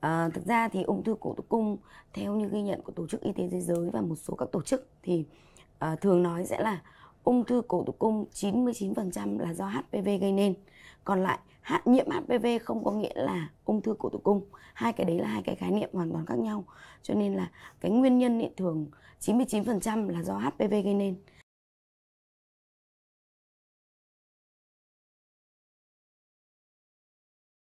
À, thực ra thì ung thư cổ tử cung theo như ghi nhận của tổ chức y tế thế giới và một số các tổ chức thì à, thường nói sẽ là ung thư cổ tử cung 99% là do HPV gây nên. Còn lại hạ nhiễm HPV không có nghĩa là ung thư cổ tử cung. Hai cái đấy là hai cái khái niệm hoàn toàn khác nhau. Cho nên là cái nguyên nhân thì thường 99% là do HPV gây nên.